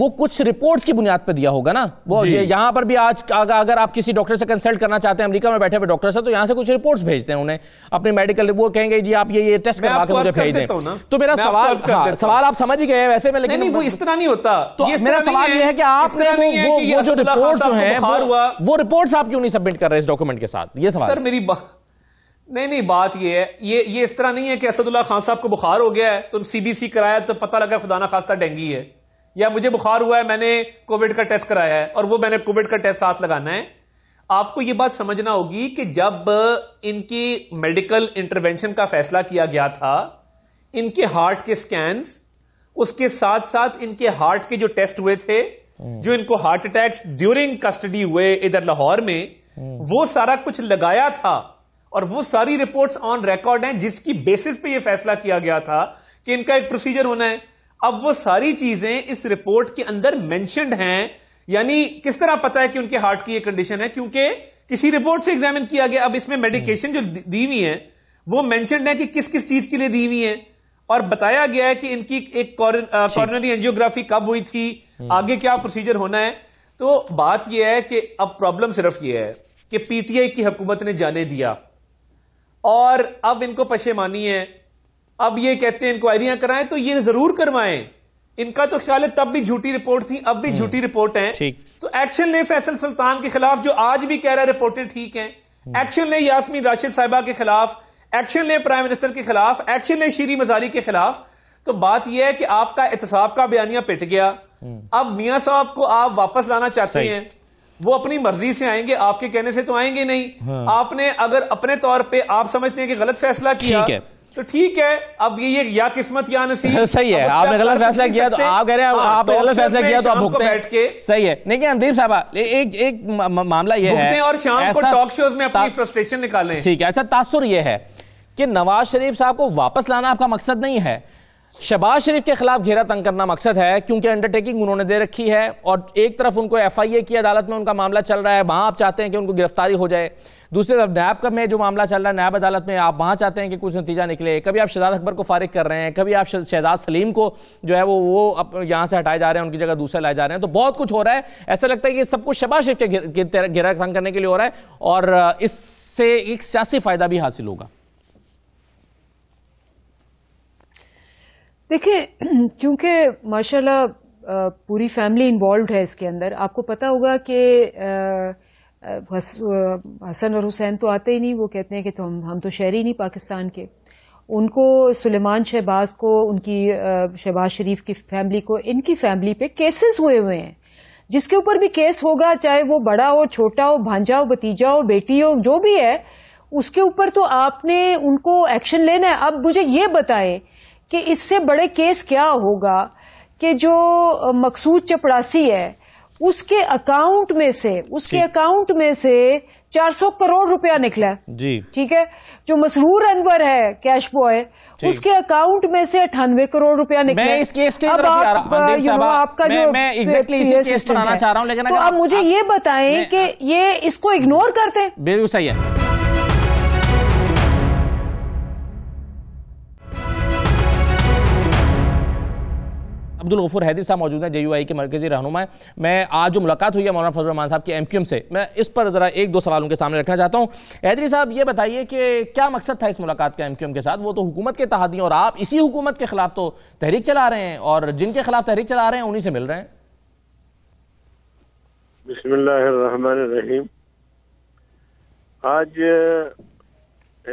Speaker 1: वो कुछ रिपोर्ट्स की बुनियाद पर दिया होगा ना वो यहाँ पर भी आज अगर आप किसी डॉक्टर से कंसल्ट करना चाहते हैं अमेरिका में बैठे हुए डॉक्टर से तो यहाँ से कुछ रिपोर्ट्स भेजते हैं उन्हें अपने मेडिकल वो कहेंगे जी आप ये ये टेस्ट करवा के मुझे भेज दें तो मेरा सवाल हाँ, सवाल आप समझ ही गए वैसे में लेकिन वो इस तरह नहीं होता तो मेरा सवाल यह है कि आपने वो जो रिपोर्ट जो है वो रिपोर्ट आप क्यों नहीं सबमिट कर रहे इस डॉक्यूमेंट के साथ ये सवाल सर
Speaker 4: मेरी नहीं नहीं बात ये है ये ये इस तरह नहीं है कि असदुल्ला खान साहब को बुखार हो गया है तो सीबीसी कराया तो पता लगा खुदाना खास्ता डेंगी है या मुझे बुखार हुआ है मैंने कोविड का टेस्ट कराया है और वो मैंने कोविड का टेस्ट साथ लगाना है आपको यह बात समझना होगी कि जब इनकी मेडिकल इंटरवेंशन का फैसला किया गया था इनके हार्ट के स्कैन उसके साथ साथ इनके हार्ट के जो टेस्ट हुए थे जो इनको हार्ट अटैक्स ड्यूरिंग कस्टडी हुए इधर लाहौर में वो सारा कुछ लगाया था और वो सारी रिपोर्ट्स ऑन रिकॉर्ड हैं जिसकी बेसिस पे ये फैसला किया गया था कि इनका एक प्रोसीजर होना है अब वो सारी चीजें इस रिपोर्ट के अंदर मैंशनड हैं यानी किस तरह पता है कि उनके हार्ट की ये कंडीशन है क्योंकि किसी रिपोर्ट से एग्जामिन किया गया अब इसमें मेडिकेशन जो दी हुई है वो मैंशनड है कि किस किस चीज के लिए दी हुई है और बताया गया है कि इनकी एक कॉर्नरी एंजियोग्राफी कब हुई थी हम्म। आगे क्या प्रोसीजर होना है तो बात यह है कि अब प्रॉब्लम सिर्फ यह है कि पीटीआई की हुकूमत ने जाने दिया और अब इनको पशेमानी है अब ये कहते हैं इंक्वायरियां कराएं तो ये जरूर करवाएं इनका तो ख्याल है तब भी झूठी रिपोर्ट थी अब भी हम्म। झूठी रिपोर्ट है तो एक्शन ले फैसल सुल्तान के खिलाफ जो आज भी कह रहा है रिपोर्टें ठीक है हम्म। एक्शन ले यासमीन राशिद साहिबा के खिलाफ एक्शन ले प्राइम मिनिस्टर के खिलाफ एक्शन ले शीरी मजारी के खिलाफ तो बात यह है कि आपका एहतसाब का बयानिया पिट गया हम्म। अब मियाँ साहब को आप वापस लाना चाहते हैं वो अपनी मर्जी से आएंगे आपके कहने से तो आएंगे नहीं हाँ। आपने अगर अपने तौर पे आप समझते हैं कि गलत फैसला किया तो ठीक है अब ये, या किस्मत या नसीब [laughs] सही है आपने गलत फैसला किया तो आप कह रहे हैं हाँ, आपने तो गलत फैसला किया तो आप भुगते बैठ के
Speaker 1: सही है नहीं क्या अंदीप साहब एक एक मामला ये है और शाम को टॉक
Speaker 4: शोज में अपनी फ्रस्ट्रेशन निकालें ठीक
Speaker 1: है अच्छा तासुर ये है कि नवाज शरीफ साहब को वापस लाना आपका मकसद नहीं है शबाज शरीफ के खिलाफ घेरा तंग करना मकसद है क्योंकि अंडरटेकिंग उन्होंने दे रखी है और एक तरफ उनको एफआईए की अदालत में उनका मामला चल रहा है वहां आप चाहते हैं कि उनको गिरफ्तारी हो जाए दूसरी तरफ नायब का में जो मामला चल रहा है नायब अदालत में आप वहाँ चाहते हैं कि कुछ नतीजा निकले कभी आप शहजाद अकबर को फारिग कर रहे हैं कभी आप शहजाद सलीम को जो है वो वो यहाँ से हटाए जा रहे हैं उनकी जगह दूसरे लाए जा रहे हैं तो बहुत कुछ हो रहा है ऐसा लगता है कि सब कुछ शबा शिफ्ट घेरा खंग करने के लिए हो रहा है और इससे एक सियासी फायदा भी हासिल होगा
Speaker 2: देखिए क्योंकि माशाल्लाह पूरी फैमिली इन्वॉल्व है इसके अंदर आपको पता होगा कि हसन और हुसैन तो आते ही नहीं वो कहते हैं कि तो हम हम तो शहरी नहीं पाकिस्तान के उनको सुलेमान शहबाज को उनकी शहबाज शरीफ की फैमिली को इनकी फैमिली पे केसेस हुए हुए हैं जिसके ऊपर भी केस होगा चाहे वो बड़ा हो छोटा हो भांजा हो भतीजा हो बेटी हो जो भी है उसके ऊपर तो आपने उनको एक्शन लेना है अब मुझे ये बताएं कि इससे बड़े केस क्या होगा कि जो मकसूद चपड़ासी है उसके अकाउंट में से उसके अकाउंट में से 400 करोड़ रुपया निकला जी ठीक है जो मसरूर अनवर है कैश बॉय उसके अकाउंट में से अठानवे करोड़ रुपया निकला मैं इस केस की अब आप, you know, आपका मैं, जो मैं exactly इसी केस चाह रहा हूं लेकिन तो आप मुझे ये बताएं कि ये इसको इग्नोर करते हैं
Speaker 1: बिल्कुल सही है अब्दुल गफूर हैदी साहब मौजूद हैं जे के मरकजी रहनुमा मैं आज जो मुलाकात हुई है मौलाना फजल रहमान साहब की एम से मैं इस पर ज़रा एक दो सवाल उनके सामने रखना चाहता हूँ हैदरी साहब ये बताइए कि क्या मकसद था इस मुलाकात का एम के साथ वो तो हुकूमत के तहदी और आप इसी हुकूमत के खिलाफ तो तहरीक चला रहे हैं और जिनके खिलाफ तहरीक चला रहे हैं उन्हीं से मिल रहे हैं
Speaker 3: बिस्मिल्लाहिर्रहमानिर्रहीम आज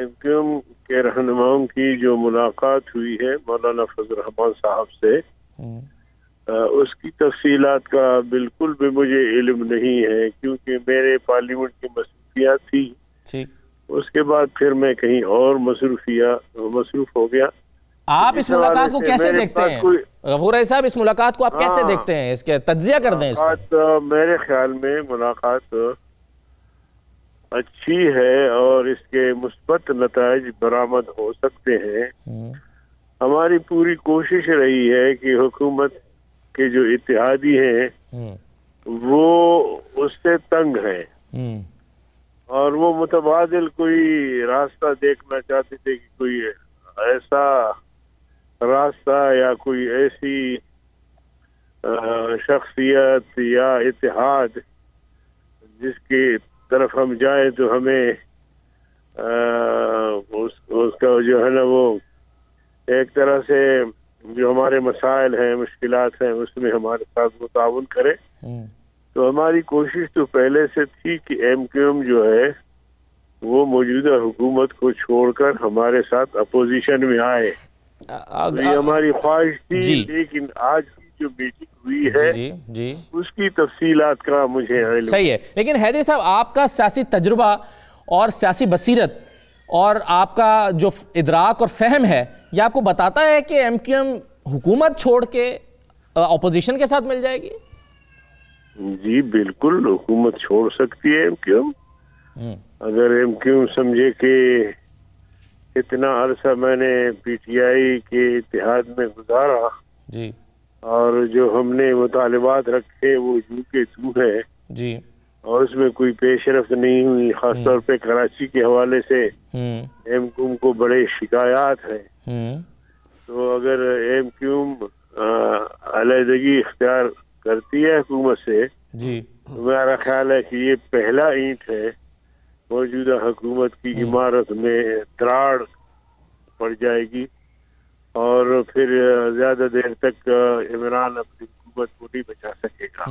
Speaker 3: एम के रहनुमाओं की जो मुलाकात हुई है मौलाना फजल रहमान साहब से हम्म। उसकी तफसीलात का बिल्कुल भी मुझे इल्म नहीं है क्योंकि मेरे पार्लियामेंट की मसरूफिया थी उसके बाद फिर मैं कहीं और मसरूफिया मसरूफ हो गया
Speaker 1: आप इस मुलाकात को कैसे देखते हैं गफूर साहब इस मुलाकात को आप आ, हाँ। कैसे देखते हैं इसके तजिया कर दें
Speaker 3: इसको मेरे ख्याल में मुलाकात अच्छी है और इसके मुस्बत नतज बरामद हो सकते हैं हम्म। हमारी पूरी कोशिश रही है कि हुकूमत के जो इतिहादी हैं हम्म। वो उससे तंग हैं हम्म। और वो मुतबादल कोई रास्ता देखना चाहते थे कि कोई ऐसा रास्ता या कोई ऐसी शख्सियत या इतिहाद जिसकी तरफ हम जाए तो हमें आ, उस, उसका जो है ना वो एक तरह से जो हमारे मसाइल हैं मुश्किल हैं उसमें हमारे साथ मुताउन करें हम्म। तो हमारी कोशिश तो पहले से थी कि एम क्यू एम जो है वो मौजूदा हुकूमत को छोड़कर हमारे साथ अपोजिशन में आए तो ये हमारी ख्वाहिश थी लेकिन आज जो बेटी हुई है जी, जी। उसकी तफसीलात का मुझे सही है
Speaker 1: लेकिन हैदर साहब आपका सियासी तजुर्बा और सियासी बसीरत और आपका जो इदराक और फहम है यह आपको बताता है कि एम क्यू एम हुकूमत छोड़ के अपोजिशन के साथ मिल जाएगी
Speaker 3: जी बिल्कुल हुकूमत छोड़ सकती है एम क्यू एम अगर एम क्यू एम समझे कि इतना अरसा मैंने पी टी आई के इतिहाद में गुजारा जी और जो हमने मुतालबात रखे वो जू के जू है जी और उसमें कोई पेशरफ नहीं हुई खासतौर हम्म। पे कराची के हवाले से हम्म। एम क्यूम को बड़े शिकायात हैं हम्म। तो अगर एम क्यूम अलहदगी इख्तियार करती है हुकूमत से तो मेरा ख्याल है कि ये पहला ईंट है मौजूदा हुकूमत की इमारत में त्राड़ पड़ जाएगी और फिर ज़्यादा देर तक इमरान अपनी हुकूमत को नहीं बचा सकेगा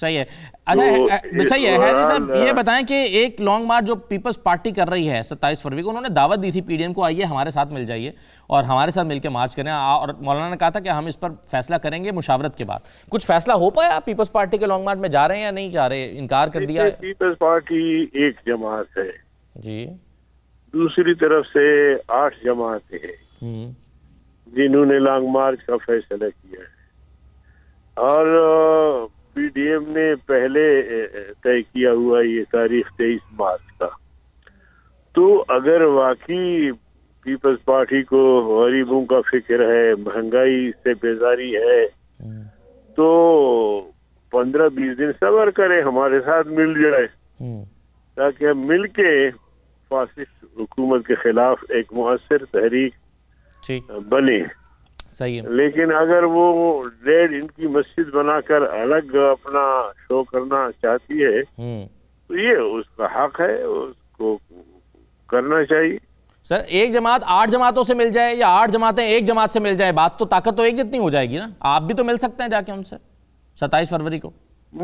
Speaker 1: सही है अच्छा तो सही है हैदरी साहब ये बताएं कि एक लॉन्ग मार्च जो पीपल्स पार्टी कर रही है सत्ताईस फरवरी को उन्होंने दावत दी थी पीडीएम को आइए हमारे साथ मिल जाइए और हमारे साथ मिलकर मार्च करें और मौलाना ने कहा था कि हम इस पर फैसला करेंगे मुशावरत के बाद कुछ फैसला हो पाया पीपल्स पार्टी के लॉन्ग मार्च में जा रहे हैं या नहीं जा रहे इनकार कर दिया
Speaker 3: पीपल्स पार्टी एक जमात है जी दूसरी तरफ से आठ जमात है हम्म। जिन्होंने लॉन्ग मार्च का फैसला किया है और पीडीएम ने पहले तय किया हुआ ये तारीख तेईस मार्च का तो अगर वाकई पीपल्स पार्टी को गरीबों का फिक्र है महंगाई से बेजारी है हम्म। तो पंद्रह बीस दिन सबर करें हमारे साथ मिल जाए हम्म। ताकि हम मिल के फासिस्ट हुकूमत के खिलाफ एक मؤसर तहरीक बने सही है लेकिन अगर वो डेढ़ इंच की मस्जिद बनाकर अलग अपना शो करना चाहती है हम्म। तो ये उसका हक है उसको करना चाहिए
Speaker 1: सर एक जमात आठ जमातों से मिल जाए या आठ जमातें एक जमात से मिल जाए बात तो ताकत तो एक जितनी हो जाएगी ना आप भी तो मिल सकते हैं जाके उनसे सत्ताईस फरवरी को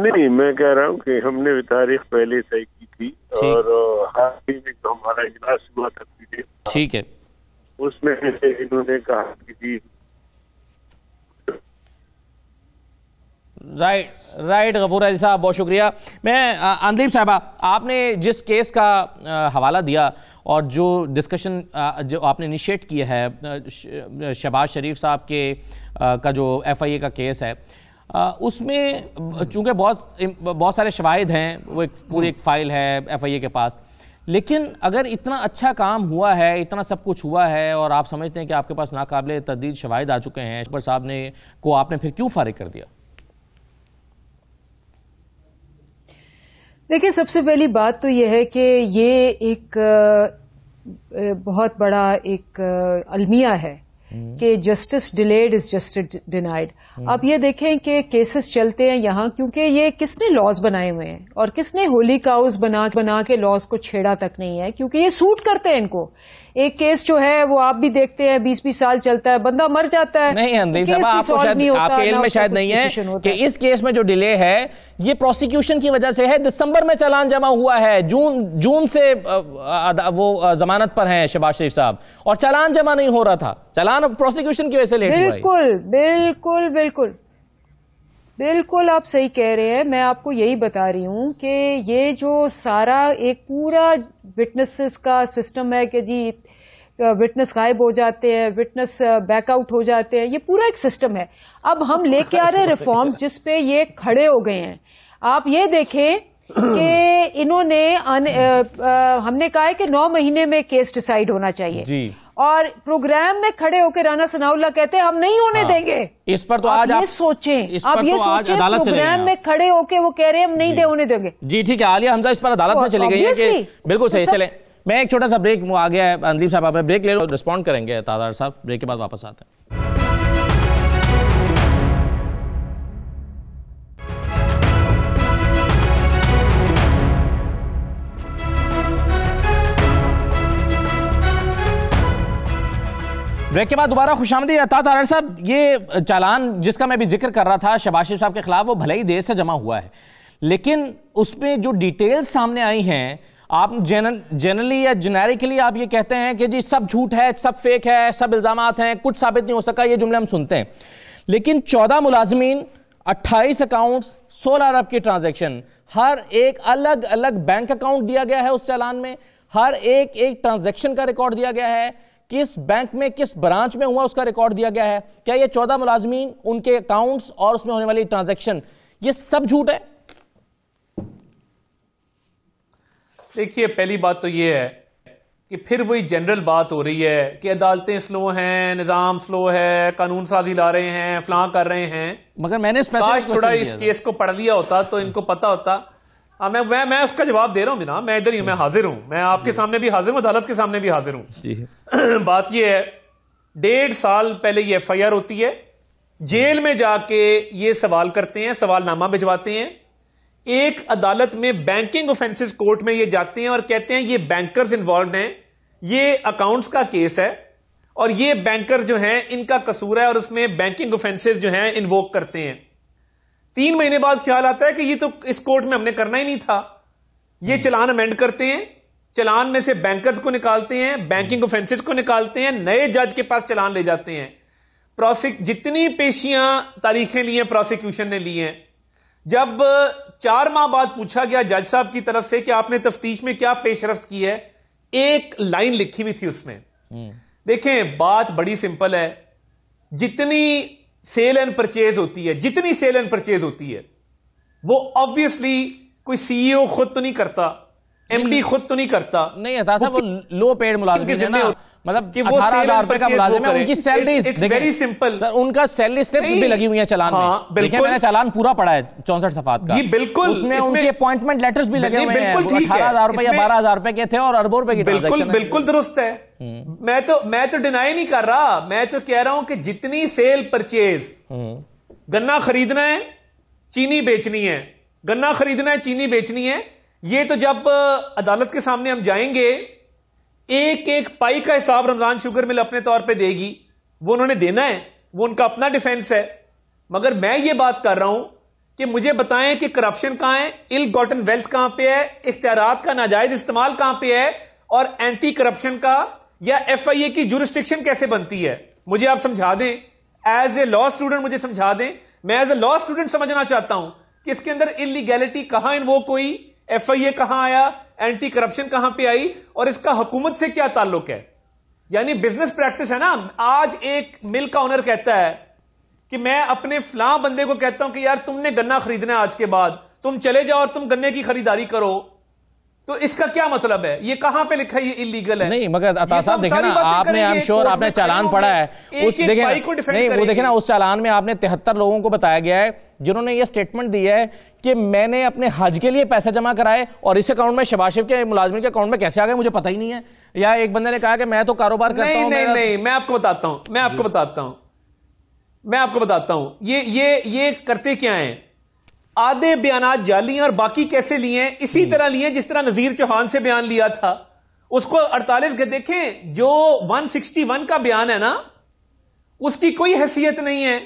Speaker 3: नहीं मैं कह रहा हूँ कि हमने भी तारीख पहले तय की थी और हाल ही में तो हमारा इजलास हुआ था ठीक है उसमें इन्होंने कहा कि जी
Speaker 1: राइट राइट गफूर अजी साहब बहुत शुक्रिया मैं अंदीप साहबा आपने जिस केस का हवाला दिया और जो डिस्कशन जो आपने इनिशिएट किया है शहबाज शरीफ साहब के का जो एफआईए का केस है उसमें चूंकि बहुत बहुत सारे शवाहद हैं वो एक पूरी एक फ़ाइल है एफआईए के पास लेकिन अगर इतना अच्छा काम हुआ है इतना सब कुछ हुआ है और आप समझते हैं कि आपके पास नाकबले तदीद शवाहद आ चुके हैं अकबर साहब ने को आपने फिर क्यों फारिग कर दिया
Speaker 2: देखिए सबसे पहली बात तो यह है कि ये एक बहुत बड़ा एक अलमिया है हम्म। कि justice delayed is justice denied आप ये देखें कि केसेस चलते हैं यहाँ क्योंकि ये किसने लॉज बनाए हुए हैं और किसने होली काउस बना बना के लॉज को छेड़ा तक नहीं है क्योंकि ये सूट करते हैं इनको एक केस जो है वो आप भी देखते हैं बीस बीस साल चलता
Speaker 1: है बंदा मर जाता है नहीं तो केस आपको शायद नहीं होता, आपके में शायद नहीं है कि इस केस में जो डिले है ये प्रोसिक्यूशन की वजह से है दिसंबर में चालान जमा हुआ है जून जून से वो जमानत पर हैं शबाज शरीफ साहब और चालान जमा नहीं हो रहा था चालान प्रोसिक्यूशन की वजह से लेट बिल्कुल
Speaker 2: बिल्कुल बिल्कुल बिल्कुल आप सही कह रहे हैं मैं आपको यही बता रही हूँ कि ये जो सारा एक पूरा विटनेसेस का सिस्टम है कि जी विटनेस गायब हो जाते हैं विटनेस बैकआउट हो जाते हैं ये पूरा एक सिस्टम है अब हम [laughs] लेके आ रहे हैं रिफॉर्म्स [laughs] जिसपे ये खड़े हो गए हैं आप ये देखें [clears throat] कि इन्होंने आ, आ, हमने कहा है कि नौ महीने में केस डिसाइड होना चाहिए जी और प्रोग्राम में खड़े होकर राना सनाउल्ला कहते हैं हम नहीं होने हाँ। देंगे
Speaker 1: इस पर तो आप आज ये सोचें आप ये तो प्रोग्राम में
Speaker 2: खड़े होकर वो कह रहे हैं हम नहीं होने देंगे
Speaker 1: जी ठीक है आलिया हमजा इस पर अदालत में चली गई है बिल्कुल तो सही चले मैं एक छोटा सा ब्रेक आ गया है अंदीप साहब आप ब्रेक ले लो रिस्पॉन्ड करेंगे तादार साहब ब्रेक के बाद वापस
Speaker 3: आते हैं
Speaker 1: ब्रेक के बाद दोबारा खुशामदी अता साहब ये चालान जिसका मैं भी जिक्र कर रहा था शबाशि साहब के खिलाफ वो भले ही देर से जमा हुआ है लेकिन उसमें जो डिटेल्स सामने आई हैं आप जनरल जनरली या जेनरिकली आप ये कहते हैं कि जी सब झूठ है सब फेक है सब इल्ज़ाम हैं कुछ साबित नहीं हो सका ये जुमले हम सुनते हैं लेकिन चौदह मुलाजमीन अट्ठाईस अकाउंट्स सोलह अरब के ट्रांजेक्शन हर एक अलग अलग बैंक अकाउंट दिया गया है उस चालान में हर एक एक ट्रांजेक्शन का रिकॉर्ड दिया गया है किस बैंक में किस ब्रांच में हुआ उसका रिकॉर्ड दिया गया है क्या ये चौदह मुलाजमीन उनके अकाउंट्स और उसमें होने वाली ट्रांजैक्शन ये सब झूठ है
Speaker 4: देखिए पहली बात तो ये है कि फिर वही जनरल बात हो रही है कि अदालतें स्लो हैं निज़ाम स्लो है कानून साजी ला रहे हैं फ्लां कर रहे हैं मगर मैंने थोड़ा इस केस को पढ़ लिया होता तो इनको पता होता आ, हाँ, मैं मैं मैं उसका जवाब दे रहा हूँ जनाब मैं इधर ही मैं हाजिर हूँ मैं आपके सामने भी हाजिर हूँ अदालत के सामने भी हाजिर हूँ [clears throat] बात यह है डेढ़ साल पहले ये एफ होती है जेल में जाके ये सवाल करते हैं सवालनामा भिजवाते हैं एक अदालत में बैंकिंग ऑफेंसेस कोर्ट में ये जाते हैं और कहते हैं ये बैंकर्स इन्वॉल्व हैं ये अकाउंट्स का केस है और ये बैंकर्स जो हैं इनका कसूर है और उसमें बैंकिंग ऑफेंसेस जो हैं इन्वोक करते हैं तीन महीने बाद ख्याल आता है कि ये तो इस कोर्ट में हमने करना ही नहीं था ये हम्म। चलान अमेंड करते हैं चलान में से बैंकर्स को निकालते हैं बैंकिंग ऑफेंसेस हम्म। को निकालते हैं नए जज के पास चलान ले जाते हैं प्रोसिक जितनी पेशियां तारीखें ली हैं प्रोसिक्यूशन ने ली हैं जब चार माह बाद पूछा गया जज साहब की तरफ से कि आपने तफ्तीश में क्या पेशरफ की है एक लाइन लिखी हुई थी उसमें हम्म। देखें बात बड़ी सिंपल है जितनी सेल एंड परचेज होती है जितनी सेल एंड परचेज होती है वो ऑब्वियसली कोई सीईओ खुद तो नहीं करता एमडी खुद तो नहीं करता
Speaker 1: नहीं वो लो पेड मुलाजमी मतलब कि वो उनका सैलरी स्लिप्स भी लगी हुई है चालान में हाँ, मैंने चालान पूरा पड़ा है चौसठ सफात का बिल्कुल उसमें उनके अपॉइंटमेंट लेटर्स भी लगे अठारह हजार रुपए या बारह हजार रुपए के थे और अरबों रुपए बिल्कुल बिल्कुल दुरुस्त है
Speaker 4: हम्म। मैं तो मैं तो डिनाई नहीं कर रहा मैं तो कह रहा हूं कि जितनी सेल परचेज हम्म। गन्ना खरीदना है चीनी बेचनी है गन्ना खरीदना है चीनी बेचनी है ये तो जब अदालत के सामने हम जाएंगे एक एक पाई का हिसाब रमजान शुगर मिल अपने तौर पे देगी वो उन्होंने देना है वो उनका अपना डिफेंस है मगर मैं ये बात कर रहा हूं कि मुझे बताएं कि करप्शन कहां है इल गॉटन वेल्थ कहां पे है इख्तियार का नाजायज इस्तेमाल कहां पे है और एंटी करप्शन का या एफ आई ए की जुरिस्टिक्शन कैसे बनती है मुझे आप समझा दें एज ए लॉ स्टूडेंट मुझे समझा दें मैं एज ए लॉ स्टूडेंट समझना चाहता हूं कि इसके अंदर इलीगैलिटी कहां वो कोई एफ आई ए कहां आया एंटी करप्शन कहां पे आई और इसका हुकूमत से क्या ताल्लुक है यानी बिजनेस प्रैक्टिस है ना आज एक मिल का ओनर कहता है कि मैं अपने फ्लां बंदे को कहता हूं कि यार तुमने गन्ना खरीदना है आज के बाद तुम चले जाओ और तुम गन्ने की खरीदारी करो तो इसका क्या मतलब है ये कहां पे लिखा है ये इलीगल है नहीं मगर अता तो साहब देखे ना आपने आई एम श्योर आपने चालान पढ़ा है उस देखे नहीं वो देखे ना उस
Speaker 1: चालान में आपने तिहत्तर लोगों को बताया गया है जिन्होंने ये स्टेटमेंट दी है कि मैंने अपने हज के लिए पैसा जमा कराए और इस अकाउंट में शबाशिफ के मुलाजमी के अकाउंट में कैसे आ गए मुझे पता ही नहीं है या एक बंदे ने कहा कि मैं तो कारोबार करता हूँ नहीं नहीं
Speaker 4: मैं आपको बताता हूँ मैं आपको बताता हूँ मैं आपको बताता हूँ ये ये ये करते क्या है आधे बयान जाली और बाकी कैसे लिए हैं इसी हम्म। तरह लिए जिस तरह नजीर चौहान से बयान लिया था उसको 48 के देखें जो 161 का बयान है ना उसकी कोई हैसियत नहीं है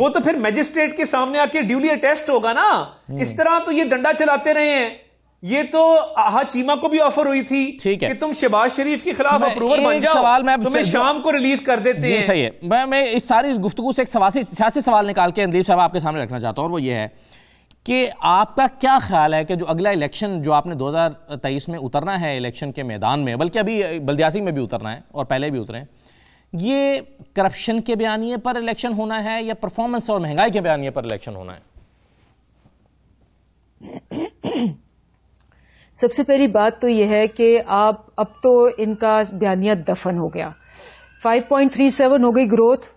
Speaker 4: वो तो फिर मैजिस्ट्रेट के सामने आके ड्यूली अटेस्ट होगा ना हम्म। इस तरह तो ये डंडा चलाते रहे हैं ये तो आहा चीमा को भी ऑफर हुई थी ठीक है कि तुम शहबाज शरीफ के खिलाफ अप्रूवल बन जाओ सवाल मैं तुम्हें शाम को रिलीज कर देते हैं सही है
Speaker 1: मैं मैं इस सारी गुफ्तु से एक सवासी सवाल निकाल के अंदीप साहब आपके सामने रखना चाहता हूँ और वो ये है कि आपका क्या ख्याल है कि जो अगला इलेक्शन जो आपने 2023 में उतरना है इलेक्शन के मैदान में बल्कि अभी बल्दियाती में भी उतरना है और पहले भी उतरे ये करप्शन के बयानी पर इलेक्शन होना है या परफॉर्मेंस और महंगाई के बयानी पर इलेक्शन होना है
Speaker 2: सबसे पहली बात तो यह है कि आप अब तो इनका बयानिया दफन हो गया 5.37 हो गई ग्रोथ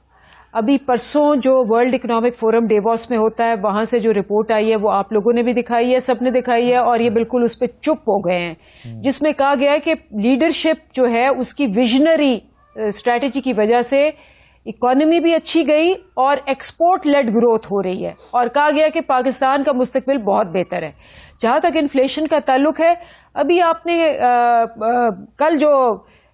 Speaker 2: अभी परसों जो वर्ल्ड इकोनॉमिक फोरम डेवॉस में होता है वहां से जो रिपोर्ट आई है वो आप लोगों ने भी दिखाई है सबने दिखाई है और ये बिल्कुल उस पर चुप हो गए हैं हम्म। जिसमें कहा गया है कि लीडरशिप जो है उसकी विजनरी स्ट्रैटेजी की वजह से इकोनॉमी भी अच्छी गई और एक्सपोर्ट लेड ग्रोथ हो रही है और कहा गया कि पाकिस्तान का मुस्तबिल बहुत बेहतर है जहां तक इन्फ्लेशन का ताल्लुक है अभी आपने आ, आ, कल जो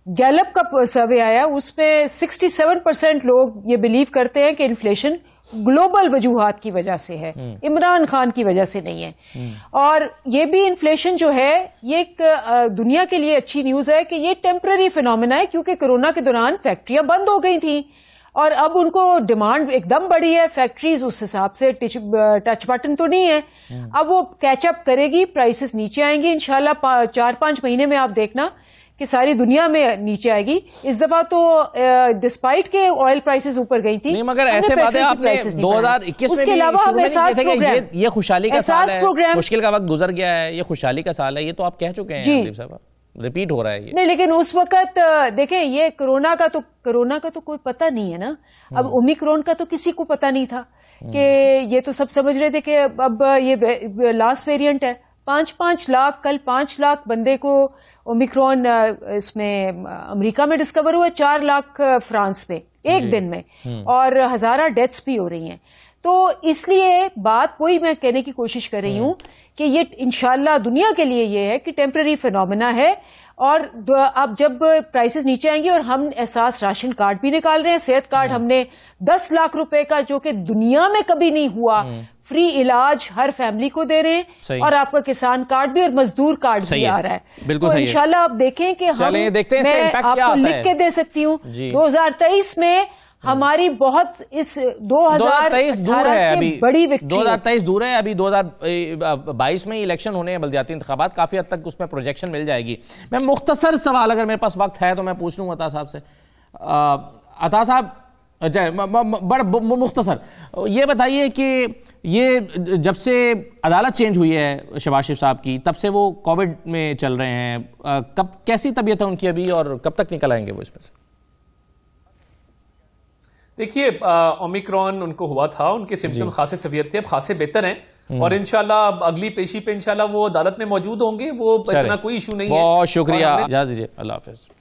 Speaker 2: गैलप का सर्वे आया उसमें 67 परसेंट लोग ये बिलीव करते हैं कि इन्फ्लेशन ग्लोबल वजूहत की वजह से है हम्म। इमरान खान की वजह से नहीं है हम्म। और ये भी इन्फ्लेशन जो है ये एक दुनिया के लिए अच्छी न्यूज़ है कि ये टेम्प्ररी फिनोमिना है क्योंकि कोरोना के दौरान फैक्ट्रियां बंद हो गई थी और अब उनको डिमांड एकदम बढ़ी है फैक्ट्रीज उस हिसाब से टच बटन तो नहीं है हम्म। अब वो कैचअप करेगी प्राइसेस नीचे आएंगी इनशाला चार पांच महीने में आप देखना कि सारी दुनिया में नीचे आएगी इस दफा तो डिस्पाइट के ऑयल प्राइसेस ऊपर गई थी मगर ऐसे उसके अलावा हम एहसास
Speaker 1: ये खुशहाली का साल है मुश्किल का वक्त गुजर गया है ये खुशहाली का साल है ये तो आप कह चुके हैं रिपीट हो रहा है ये नहीं
Speaker 2: लेकिन उस वक्त देखें ये कोरोना का तो कोरोना का तो कोई पता नहीं है ना अब हम्म। ओमिक्रोन का तो किसी को पता नहीं था हम्म। कि ये तो सब समझ रहे थे कि अब ये लास्ट वेरिएंट है पांच पांच लाख कल पांच लाख बंदे को ओमिक्रॉन इसमें अमेरिका में डिस्कवर हुआ चार लाख फ्रांस में एक दिन में हम्म। और हजारा डेथ्स भी हो रही हैं तो इसलिए बात वही मैं कहने की कोशिश कर रही हम्म। हूं कि ये इनशाला दुनिया के लिए ये है कि टेम्प्रेरी फिनमिना है और अब जब प्राइसेस नीचे आएंगे और हम एहसास राशन कार्ड भी निकाल रहे हैं सेहत कार्ड हम्म। हमने 10 लाख रुपए का जो कि दुनिया में कभी नहीं हुआ हम्म। फ्री इलाज हर फैमिली को दे रहे हैं और आपका किसान कार्ड भी और मजदूर कार्ड भी आ रहा है बिल्कुल तो इंशाल्लाह आप देखें कि हम देखते हैं मैं आपको लिख के दे सकती हूँ दो में हाँ। हमारी बहुत इस दो हजार दूर है अभी बड़ी दो हजार
Speaker 1: तेईस दूर है अभी दो हजार बाईस में इलेक्शन होने हैं बल्दियाती इंतबात काफी हद तक उसमें प्रोजेक्शन मिल जाएगी मैं मुख्तसर सवाल अगर मेरे पास वक्त है तो मैं पूछ लूँ अता साहब से अता साहब जय बड़ा मुख्तसर ये बताइए कि ये जब से अदालत चेंज हुई है शबाज शिफ साहब की तब से वो कोविड में चल रहे हैं कब कैसी तबीयत है उनकी अभी और कब तक निकल आएंगे वो इसमें से
Speaker 4: देखिए ओमिक्रॉन उनको हुआ था उनके सिम्टम खासे सवियर थे अब खासे बेहतर हैं हम्म। और इनशाला अगली पेशी पे इनशाला वो अदालत में मौजूद होंगे वो इतना कोई इशू नहीं है बहुत शुक्रिया
Speaker 1: अल्लाह हाफिज़